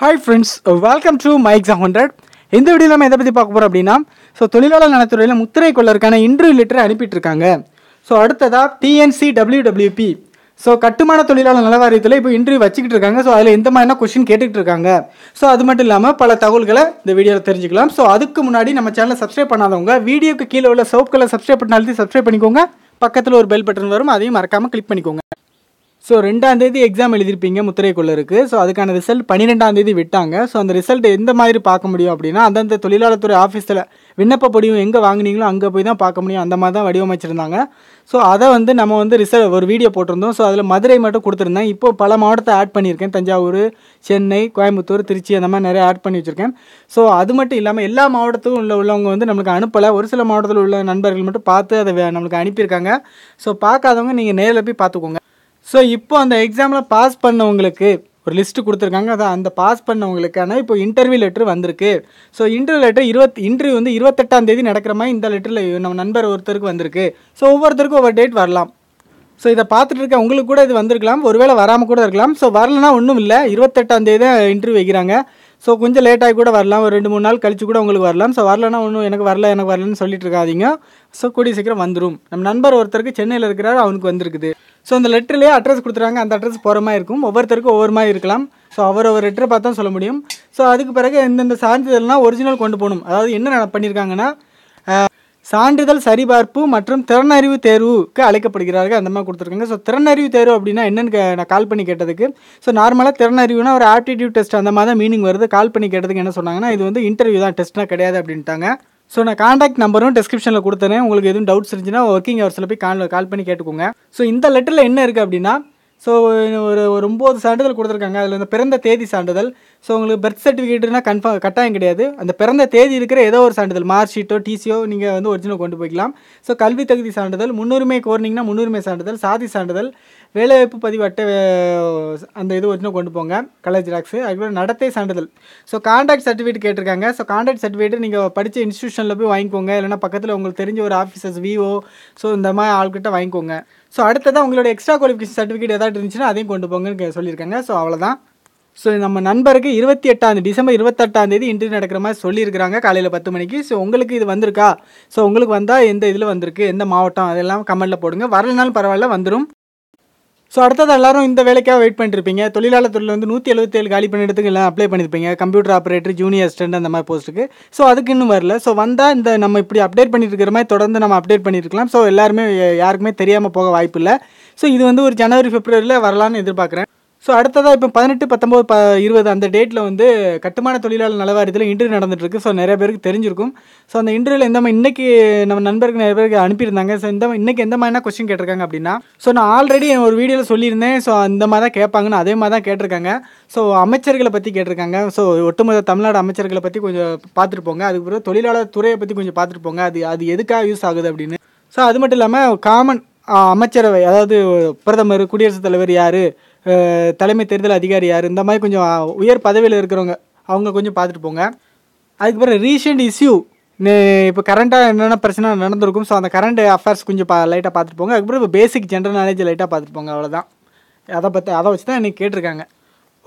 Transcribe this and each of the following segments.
hi friends welcome to மைக்ஸா hundred எந்த video நம்ம எதை பற்றி பார்க்க போகிறோம் அப்படின்னா ஸோ தொழிலாளர் நலத்துறையில் முத்திரை கொள்ளருக்கான இன்டர்வியூ லெட்டர் அனுப்பிட்டு இருக்காங்க ஸோ அடுத்ததாக டிஎன்சி டபிள்யூடபிள்யூபி ஸோ கட்டுமான தொழிலாளர் நல இப்போ இன்டர்வியூ வச்சுக்கிட்டு இருக்காங்க ஸோ அதில் எந்த மாதிரியான கொஷின் கேட்டுக்கிட்டு இருக்காங்க ஸோ அது மட்டும் இல்லாமல் பல தகவல்களை இந்த வீடியோவில் தெரிஞ்சுக்கலாம் ஸோ அதுக்கு முன்னாடி நம்ம சேனலை சப்ஸ்கிரைப் பண்ணாதவங்க வீடியோக்கு கீழே உள்ள சோப் கலர் சப்ஸ்கிரைப் பண்ணாலும் சப்ஸ்கிரைப் பண்ணிக்கோங்க பக்கத்தில் ஒரு பெல் பட்டன் வரும் அதையும் மறக்காமல் கிளிக் பண்ணிக்கோங்க ஸோ ரெண்டாந்தேதி எக்ஸாம் எழுதியிருப்பீங்க முத்திரைக்குள்ளே இருக்குது ஸோ அதுக்கான ரிசல்ட் பன்னிரெண்டாந்தேதி விட்டாங்க ஸோ அந்த ரிசல்ட் எந்த மாதிரி பார்க்க முடியும் அப்படின்னா அந்தந்த தொழிலாளர் துறை ஆஃபீஸில் விண்ணப்ப படிவம் எங்கே வாங்கினீங்களோ அங்கே போய் தான் பார்க்க முடியும் அந்த மாதிரி தான் வடிவமைச்சிருந்தாங்க ஸோ அதை வந்து நம்ம வந்து ரிசல்ட் ஒரு வீடியோ போட்டிருந்தோம் ஸோ அதில் மதுரை மட்டும் கொடுத்துருந்தேன் இப்போ பல மாவட்டத்தை ஆட் பண்ணியிருக்கேன் தஞ்சாவூர் சென்னை கோயம்புத்தூர் திருச்சி அந்த மாதிரி நிறைய ஆட் பண்ணி வச்சுருக்கேன் ஸோ அது மட்டும் இல்லாமல் எல்லா மாவட்டத்துக்கும் உள்ள உள்ளவங்க வந்து நம்மளுக்கு அனுப்பலை ஒரு சில மாவட்டத்தில் உள்ள நண்பர்கள் மட்டும் பார்த்து அதை நம்மளுக்கு அனுப்பியிருக்காங்க ஸோ பார்க்காதவங்க நீங்கள் நேரில் போய் பார்த்துக்கோங்க ஸோ இப்போ அந்த எக்ஸாமில் பாஸ் பண்ணவங்களுக்கு ஒரு லிஸ்ட்டு கொடுத்துருக்காங்க அதான் அந்த பாஸ் பண்ணவங்களுக்கான இப்போ இன்டர்வியூ லெட்ரு வந்திருக்கு ஸோ இன்டர்வியூ லெட்டர் இருபத் இன்டர்வியூ வந்து இருபத்தெட்டாம் தேதி நடக்கிற மாதிரி இந்த லெட்டரில் நம்ம நண்பர் ஒருத்தருக்கு வந்திருக்கு ஸோ ஒவ்வொருத்தருக்கும் ஒவ்வொரு டேட் வரலாம் ஸோ இதை பார்த்துட்டு இருக்க உங்களுக்கு கூட இது வந்திருக்கலாம் ஒருவேளை வராமல் கூட இருக்கலாம் ஸோ வரலனா ஒன்றும் இல்லை இருபத்தெட்டாம் தேதி தான் இன்டர்வியூ வைக்கிறாங்க ஸோ கொஞ்சம் லேட்டாகி கூட வரலாம் ஒரு ரெண்டு மூணு நாள் கழிச்சு கூட உங்களுக்கு வரலாம் ஸோ வரலன்னா ஒன்றும் எனக்கு வரல எனக்கு வரலன்னு சொல்லிட்டு இருக்காதிங்க ஸோ கூடிய சீக்கிரம் வந்துடும் நம்ம நண்பர் ஒருத்தருக்கு சென்னையில் இருக்கிறார் அவனுக்கு வந்திருக்குது ஸோ அந்த லெட்டர்லேயே அட்ரஸ் கொடுத்துறாங்க அந்த அட்ரஸ் போகிற மாதிரி இருக்கும் ஒவ்வொருத்தருக்கும் ஒவ்வொரு மாதிரி இருக்கலாம் ஸோ அவர் ஒரு லெட்டரை பார்த்தா சொல்ல முடியும் ஸோ அதுக்கு பிறகு இந்தந்த சான்றிதழ்னால் ஒரிஜினல் கொண்டு போகணும் அதாவது என்ன பண்ணியிருக்காங்கன்னா சான்றிதழ் சரிபார்ப்பு மற்றும் திறனறிவு தேர்வுக்கு அழைக்கப்படுகிறார்கள் அந்த மாதிரி கொடுத்துருக்காங்க ஸோ திறனறிவு தேர்வு அப்படின்னா என்னென்னு நான் கால் பண்ணி கேட்டதுக்கு ஸோ நார்மலாக திறனறிவுனா ஒரு ஆப்டிடியூட் டெஸ்ட் அந்த மாதிரி தான் மீனிங் வருது கால் பண்ணி கேட்டதுக்கு என்ன சொன்னாங்கன்னா இது வந்து இன்டர்வியூ தான் டெஸ்ட்னா கிடையாது அப்படின்ட்டாங்க ஸோ நான் காண்டாக்ட் நம்பரும் டெஸ்கிரிப்ஷனில் கொடுத்துறேன் உங்களுக்கு எதுவும் டவுட்ஸ் இருந்துச்சுன்னா ஒர்க்கிங் ஹவர்ஸில் போய் கால் கால் பண்ணி கேட்டுக்கோங்க ஸோ இந்த லெட்டரில் என்ன இருக்குது அப்படின்னா ஸோ ஒரு ஒரு ஒம்பது சான்றிதழ் கொடுத்துருக்காங்க அதில் இந்த பிறந்த தேதி சான்றிதழ் ஸோ உங்களுக்கு பர்த் சர்டிஃபிகேட்டுனா கன்ஃபார்ம் கட்டாயம் கிடையாது அந்த பிறந்த தேதி இருக்கிற ஏதோ ஒரு சான்றிதழ் மார்க் ஷீட்டோ டிசியோ நீங்கள் வந்து ஒரிஜினல் கொண்டு போய்க்கலாம் ஸோ கல்வி தகுதி சான்றிதழ் முன்னுரிமை கோரினீங்கன்னா முன்னுரிமை சான்றிதழ் சாதி சான்றிதழ் வேலைவாய்ப்பு பதிவு அட்டை அந்த இது ஒரிஜினல் கொண்டு போங்க கலர் ஜெராக்ஸு அதுக்கப்புறம் நடத்தை சான்றிதழ் ஸோ கான்டாக்ட் சர்டிஃபிகேட் கேட்டிருக்காங்க ஸோ கான்டாக்ட் சர்டிஃபிகேட் நீங்கள் படித்த இன்ஸ்டியூஷனில் போய் வாங்கிக்கோங்க இல்லைனா பக்கத்தில் உங்களுக்கு தெரிஞ்ச ஒரு ஆஃபீஸர்ஸ் விஓ ஸோ இந்த மாதிரி ஆள்கிட்ட வாங்கிக்கோங்க ஸோ அடுத்ததான் உங்களோட எக்ஸ்ட்ரா குவாலிஃபிகேஷன் சர்டிஃபிகேட் ஏதாவது இருந்துச்சுன்னா அதையும் கொண்டு போங்கன்னு சொல்லியிருக்காங்க ஸோ அவ்வளோதான் ஸோ நம்ம நண்பருக்கு இருபத்தி எட்டாம் டிசம்பர் இருபத்தெட்டாம் தேதி இன்டர்வியூ நடக்கிற மாதிரி சொல்லியிருக்கிறாங்க காலையில் பத்து மணிக்கு ஸோ உங்களுக்கு இது வந்திருக்கா ஸோ உங்களுக்கு வந்தால் எந்த இதில் வந்திருக்கு எந்த மாவட்டம் அதெல்லாம் கமெண்ட்டில் போடுங்க வரலனாலும் பரவாயில்ல வந்துடும் ஸோ அடுத்தது எல்லாரும் இந்த வேலைக்காக வெயிட் பண்ணிருப்பீங்க தொழிலாளர் துறையில் வந்து நூற்றி எழுபத்தேழு காலி பண்ணிடுறதுக்கு எல்லாம் அப்ளை பண்ணியிருப்பீங்க கம்ப்யூட்டர் ஆப்ரேட்டர் ஜூனியர் அசிஸ்டன்ட் அந்த மாதிரி போஸ்ட்டுக்கு ஸோ அதுக்கு இன்னும் வரல ஸோ வந்தால் இந்த நம்ம இப்படி அப்டேட் பண்ணியிருக்கிற மாதிரி தொடர்ந்து நம்ம அப்டேட் பண்ணியிருக்கலாம் ஸோ எல்லாருமே யாருக்குமே தெரியாமல் போக வாய்ப்பு இல்லை ஸோ இது வந்து ஒரு ஜனவரி பிப்ரவரியில் வரலான்னு எதிர்பார்க்குறேன் ஸோ அடுத்ததாக இப்போ பதினெட்டு பத்தொம்போது ப இருபது அந்த டேட்டில் வந்து கட்டுமான தொழிலாளர் நலவாரியத்தில் இன்டர்வியூ இருக்குது ஸோ நிறைய பேருக்கு தெரிஞ்சிருக்கும் ஸோ அந்த இன்டர்வியூவில் எந்த மாதிரி இன்றைக்கி நம்ம நண்பருக்கு நிறைய பேருக்கு அனுப்பியிருந்தாங்க ஸோ இந்த இன்றைக்கி எந்த மாதிரி என்ன கொஸ்டின் கேட்டிருக்காங்க அப்படின்னா ஸோ நான் ஆல்ரெடி ஒரு வீடியோவில் சொல்லியிருந்தேன் ஸோ அந்த மாதிரி தான் கேட்பாங்கன்னு அதே மாதிரி தான் கேட்டிருக்காங்க ஸோ அமைச்சர்களை பற்றி கேட்டிருக்காங்க ஸோ ஒட்டுமொத்த தமிழ்நாடு அமைச்சர்களை பற்றி கொஞ்சம் பார்த்துட்டு போங்க அதுக்கப்புறம் தொழிலாளர் துறையை பற்றி கொஞ்சம் பார்த்துட்டு போங்க அது அது எதுக்காக யூஸ் ஆகுது அப்படின்னு ஸோ அது மட்டும் இல்லாமல் காமன் அமைச்சரவை அதாவது பிரதமர் குடியரசுத் தலைவர் யார் தலைமை தேர்தல் அதிகாரி யார் இந்த மாதிரி கொஞ்சம் உயர் பதவியில் இருக்கிறவங்க அவங்க கொஞ்சம் பார்த்துட்டு போங்க அதுக்கப்புறம் ரீசெண்ட் இஷ்யூ இப்போ கரண்ட்டாக என்னென்ன பிரச்சனை நடந்திருக்கும் ஸோ அந்த கரண்ட் அஃபேர்ஸ் கொஞ்சம் பா லைட்டாக பார்த்துட்டு போங்க அதுக்கப்புறம் இப்போ பேசிக் ஜென்ரல் நாலேஜ் லைட்டாக பார்த்துட்டு போங்க அவ்வளோதான் அதை பற்றி அதை வச்சு தான் இன்றைக்கி கேட்டிருக்காங்க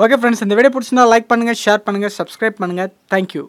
ஓகே ஃப்ரெண்ட்ஸ் இந்த வீடியோ பிடிச்சிருந்தால் லைக் பண்ணுங்கள் ஷேர் பண்ணுங்கள் சப்ஸ்கிரைப் பண்ணுங்கள் தேங்க்யூ